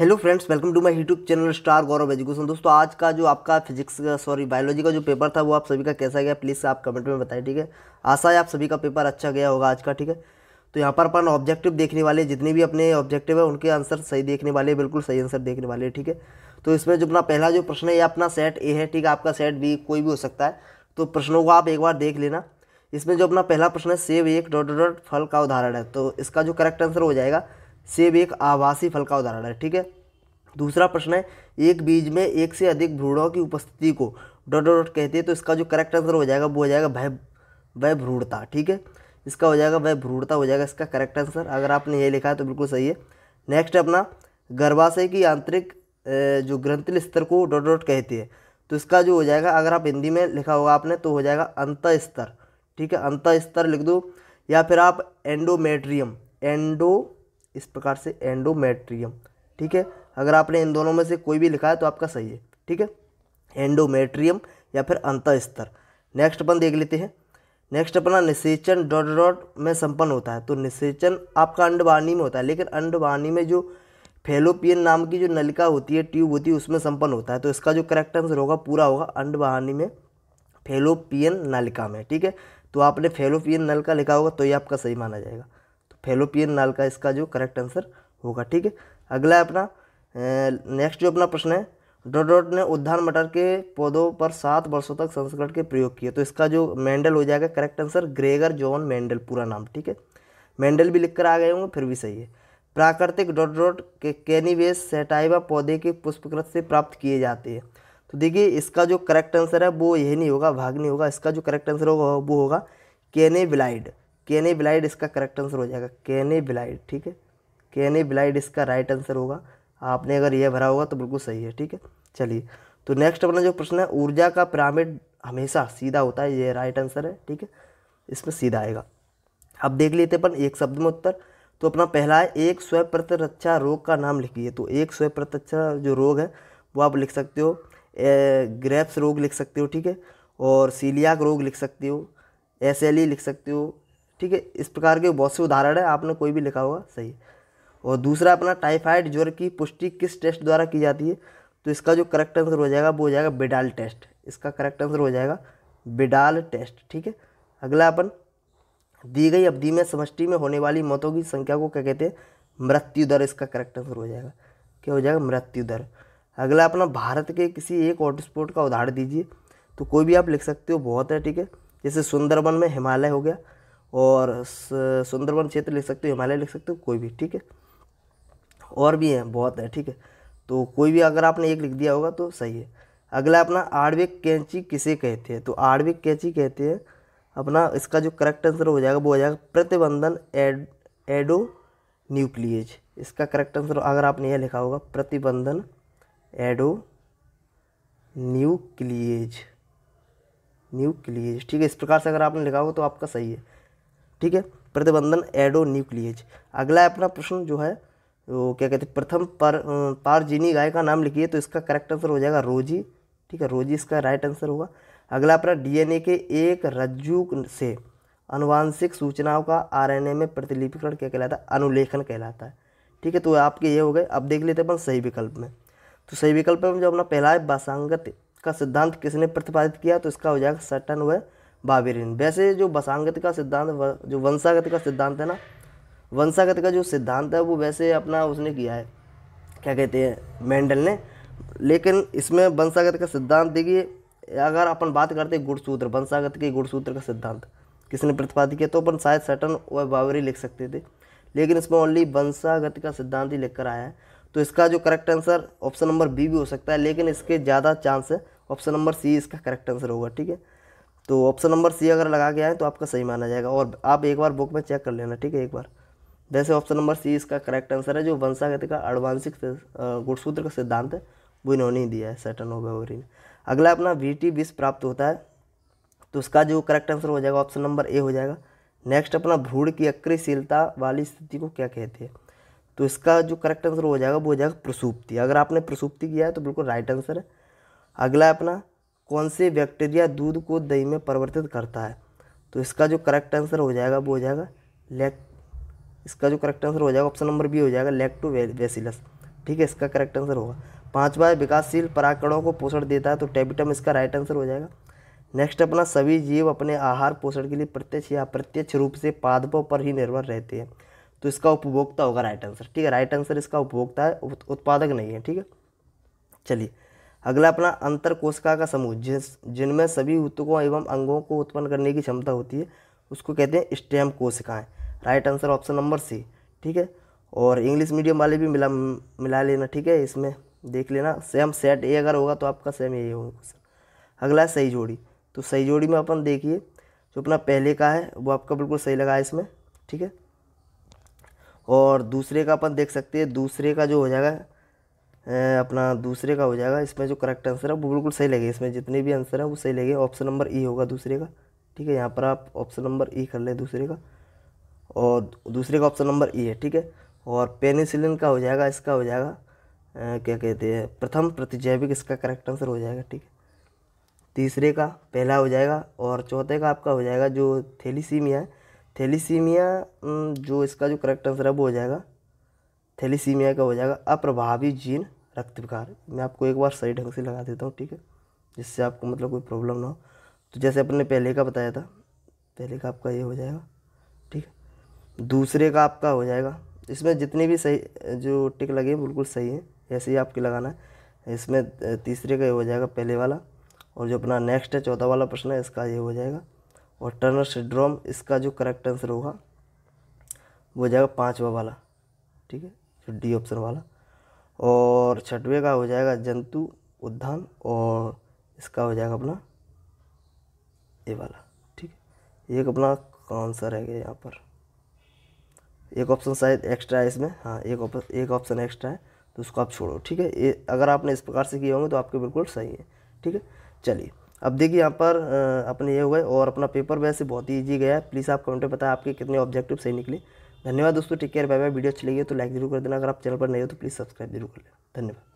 hello friends welcome to my YouTube channel star Gaurav education दोस्तों आज का जो आपका फिजिक्स का सॉरी बायोलॉजी का जो पेपर था वो आप सभी का कैसा गया प्लीज़ आप कमेंट में बताएं ठीक है आशा है आप सभी का पेपर अच्छा गया होगा आज का ठीक है तो यहाँ पर अपन ऑब्जेक्टिव देखने वाले जितने भी अपने ऑब्जेक्टिव है उनके आंसर सही देखने वाले बिल्कुल सही आंसर देखने वाले ठीक है तो इसमें जो अपना पहला जो प्रश्न है ये अपना सेट ए है ठीक है आपका सेट बी कोई भी हो सकता है तो प्रश्नों को आप एक बार देख लेना इसमें जो अपना पहला प्रश्न है सेव एक डॉट डॉट फल का उदाहरण है तो इसका जो करेक्ट आंसर हो जाएगा सेब एक आवासी फल का उदाहरण है ठीक है दूसरा प्रश्न है एक बीज में एक से अधिक भ्रूणों की उपस्थिति को डॉट डॉट कहते हैं तो इसका जो करेक्ट आंसर हो जाएगा वो हो जाएगा भय वह भ्रूणता ठीक है इसका हो जाएगा वह भ्रूणता हो जाएगा इसका करेक्ट आंसर अगर आपने ये लिखा है तो बिल्कुल सही है नेक्स्ट अपना गर्भाशय की आंतरिक जो ग्रंथिल स्तर को डॉट डॉट कहती है तो इसका जो हो जाएगा अगर आप हिंदी में लिखा होगा आपने तो हो जाएगा अंत स्तर ठीक है अंत स्तर लिख दो या फिर आप एंडोमेट्रियम एंडो इस प्रकार से एंडोमेट्रियम ठीक है अगर आपने इन दोनों में से कोई भी लिखा है तो आपका सही है ठीक है एंडोमेट्रियम या फिर स्तर नेक्स्ट अपन देख लेते हैं नेक्स्ट अपना निषेचन डॉट डॉट में संपन्न होता है तो निषेचन आपका अंडवाणी में होता है लेकिन अंडवाणी में जो फेलोपियन नाम की जो नलिका होती है ट्यूब होती है उसमें संपन्न होता है तो इसका जो करेक्ट आंसर होगा पूरा होगा अंडवाहिनी में फेलोपियन नलिका में ठीक है तो आपने फेलोपियन नलका लिखा होगा तो ये आपका सही माना जाएगा फेलोपियन नाल का इसका जो करेक्ट आंसर होगा ठीक है अगला अपना नेक्स्ट जो अपना प्रश्न है डॉट ने उद्यान मटर के पौधों पर सात वर्षों तक संस्करण के प्रयोग किए तो इसका जो मेंडल हो जाएगा correct answer Gregor John Mendel पूरा नाम ठीक है मेंडल भी लिख कर आ गए होंगे फिर भी सही है प्राकृतिक डॉट के कैनिवेस सेटाइवा पौधे के पुष्पकृत से प्राप्त किए जाते हैं तो देखिए इसका जो करेक्ट आंसर है वो यही नहीं होगा भाग नहीं होगा इसका जो करेक्ट आंसर होगा वो होगा केनेविलाइड केने ब्लाइड इसका करेक्ट आंसर हो जाएगा केने ब्लाइड ठीक है केने ब्लाइड इसका राइट आंसर होगा आपने अगर यह भरा होगा तो बिल्कुल सही है ठीक है चलिए तो नेक्स्ट अपना जो प्रश्न है ऊर्जा का पिरामिड हमेशा सीधा होता है ये राइट आंसर है ठीक है इसमें सीधा आएगा अब देख लेते अपन एक शब्द में उत्तर तो अपना पहला है एक स्वयं प्रतिरक्षा रोग का नाम लिखिए तो एक स्वयं प्रतिरक्षा जो रोग है वो आप लिख सकते हो ग्रेप्स रोग लिख सकते हो ठीक है और सीलियाक रोग लिख सकते हो एस e लिख सकते हो ठीक है इस प्रकार के बहुत से उदाहरण है आपने कोई भी लिखा होगा सही और दूसरा अपना टाइफाइड ज्वर की पुष्टि किस टेस्ट द्वारा की जाती है तो इसका जो करेक्ट आंसर हो जाएगा वो हो जाएगा बिडाल टेस्ट इसका करेक्ट आंसर हो जाएगा बिडाल टेस्ट ठीक है अगला अपन दी गई अवधि में समष्टि में होने वाली मौतों की संख्या को क्या कहते हैं मृत्यु दर इसका करेक्ट आंसर हो जाएगा क्या हो जाएगा मृत्यु दर अगला अपना भारत के किसी एक हॉटस्पॉट का उदाहरण दीजिए तो कोई भी आप लिख सकते हो बहुत है ठीक है जैसे सुंदरबन में हिमालय हो गया और सुंदरबन क्षेत्र लिख सकते हो हिमालय लिख सकते हो कोई भी ठीक है और भी हैं बहुत है ठीक है तो कोई भी अगर आपने एक लिख दिया होगा तो सही है अगला अपना आड़विक कैंची किसे कहते हैं तो आड़विक कैंची कहते हैं अपना इसका जो करेक्ट आंसर हो जाएगा वो हो जाएगा प्रतिबंधन एड एडो न्यूक्लियज इसका करेक्ट आंसर अगर आपने यह लिखा होगा प्रतिबंधन एडो न्यूक्लियज न्यूक्लियज ठीक है इस प्रकार से अगर आपने लिखा होगा तो आपका सही है ठीक है प्रतिबंधन एडो न्यूक्लियज अगला अपना प्रश्न जो है वो क्या कहते हैं प्रथम पर पारजीनी गाय का नाम लिखिए तो इसका करेक्ट आंसर हो जाएगा रोजी ठीक है रोजी इसका राइट आंसर होगा अगला अपना डीएनए के एक रज्जू से अनुवांशिक सूचनाओं का आरएनए में प्रतिलिपिकरण क्या कहलाता है अनुलेखन कहलाता है ठीक है तो आपके ये हो गए अब देख लेते हैं अपन सही विकल्प में तो सही विकल्प में जो अपना पहला है बासांगत का सिद्धांत किसने प्रतिपादित किया तो इसका हो जाएगा सटन व बाबेरिन वैसे जो बसांगत का सिद्धांत जो वंशागत का सिद्धांत है ना वंशागत का जो सिद्धांत है वो वैसे अपना उसने किया है क्या कहते हैं मेंडल ने लेकिन इसमें वंशागत का सिद्धांत देखिए अगर अपन बात करते हैं गुड़सूत्र वंशागत के गुड़सूत्र का सिद्धांत किसने प्रतिपादित किया तो अपन शायद सटन और बावरी लिख सकते थे लेकिन इसमें ओनली वंशागत का सिद्धांत ही लिखकर आया है तो इसका जो correct answer option number B भी हो सकता है लेकिन इसके ज़्यादा चांस है ऑप्शन नंबर सी इसका करेक्ट आंसर होगा ठीक है तो ऑप्शन नंबर सी अगर लगा के आए तो आपका सही माना जाएगा और आप एक बार बुक में चेक कर लेना ठीक है एक बार वैसे ऑप्शन नंबर सी इसका करेक्ट आंसर है जो वंशागति का अड़वांशिक गुणसूत्र का सिद्धांत है वो इन्होंने ही दिया है सेटन ओबेवरी ने अगला अपना वी टी विष प्राप्त होता है तो उसका जो करेक्ट आंसर हो जाएगा ऑप्शन नंबर ए हो जाएगा नेक्स्ट अपना भ्रूण की अक्रियशीलता वाली स्थिति को क्या कहते हैं तो इसका जो करेक्ट आंसर हो जाएगा वो हो जाएगा प्रसुप्ति अगर आपने प्रसुप्ति किया है तो बिल्कुल राइट आंसर है अगला अपना कौन से बैक्टीरिया दूध को दही में परिवर्तित करता है तो इसका जो करेक्ट आंसर हो जाएगा वो हो जाएगा लेक इसका जो करेक्ट आंसर हो जाएगा ऑप्शन नंबर बी हो जाएगा लेक्टो बेसिलस ठीक है इसका करेक्ट आंसर होगा पाँचवा विकासशील पराकणों को पोषण देता है तो टेबिटम इसका राइट आंसर हो जाएगा नेक्स्ट अपना सभी जीव अपने आहार पोषण के लिए प्रत्यक्ष या अप्रत्यक्ष रूप से पादपों पर ही निर्भर रहते हैं तो इसका उपभोक्ता होगा राइट आंसर ठीक है राइट आंसर इसका उपभोक्ता है उत्पादक नहीं है ठीक है चलिए अगला अपना अंतर कोशिका का समूह जिस जिनमें सभी ऊतकों एवं अंगों को उत्पन्न करने की क्षमता होती है उसको कहते हैं स्टेम कोशिकाएं right answer option number C ठीक है और इंग्लिश मीडियम वाले भी मिला मिला लेना ठीक है इसमें देख लेना सेम सेट ए अगर होगा तो आपका सेम ए होगा क्वेश्चन अगला है सही जोड़ी तो सही जोड़ी में अपन देखिए जो अपना पहले का है वो आपका बिल्कुल सही लगा है इसमें ठीक है और दूसरे का अपन देख सकते हैं दूसरे का जो हो जाएगा अपना दूसरे का हो जाएगा इसमें जो करेक्ट आंसर है वो बिल्कुल सही लगेगा इसमें जितने भी आंसर हैं वो सही लगेगा ऑप्शन नंबर ई होगा दूसरे का ठीक है यहाँ पर आप ऑप्शन नंबर ई कर लें दूसरे का और दूसरे का ऑप्शन नंबर ई है ठीक है और पेनिसिलिन का हो जाएगा इसका हो जाएगा आ, क्या कहते हैं प्रथम प्रतिजैविक इसका करेक्ट आंसर हो जाएगा ठीक है तीसरे का पहला हो जाएगा और चौथे का आपका हो जाएगा जो थैलीसीमिया है थैलीसीमिया जो इसका जो करेक्ट आंसर है वो हो जाएगा थैलीसीमिया का हो जाएगा अप्रभावी जीन रक्त विकार मैं आपको एक बार सही ढंग से लगा देता हूँ ठीक है जिससे आपको मतलब कोई प्रॉब्लम ना हो तो जैसे अपने पहले का बताया था पहले का आपका ये हो जाएगा ठीक है दूसरे का आपका हो जाएगा इसमें जितने भी सही जो टिक लगे बिल्कुल सही है ऐसे ही आपके लगाना है इसमें तीसरे का ये हो जाएगा पहले वाला और जो अपना नेक्स्ट है चौथा वाला प्रश्न है इसका ये हो जाएगा और टर्नर सिड्रोम इसका जो करेक्ट आंसर होगा वो हो जाएगा पाँचवा वाला ठीक है डी ऑप्शन वाला और छठवे का हो जाएगा जंतु उद्यान और इसका हो जाएगा अपना ये वाला ठीक है एक अपना कौन सा रह यहाँ पर एक ऑप्शन शायद एक्स्ट्रा है इसमें हाँ एक ऑप्शन एक ऑप्शन एक्स्ट्रा है तो उसको आप छोड़ो ठीक है ये अगर आपने इस प्रकार से किए होंगे तो आपके बिल्कुल सही है ठीक है चलिए अब देखिए यहाँ पर अपने ये हुए और अपना पेपर वैसे बहुत ही ईजी गया है प्लीज़ आप कमेंट में बताएं आपके कितने ऑब्जेक्टिव सही निकले धन्यवाद दोस्तों take care bye bye video अच्छी लगी है तो लाइक जरूर कर देना अगर आप चैनल पर नहीं हो तो प्लीज़ सब्सक्राइब जरूर कर लेना धन्यवाद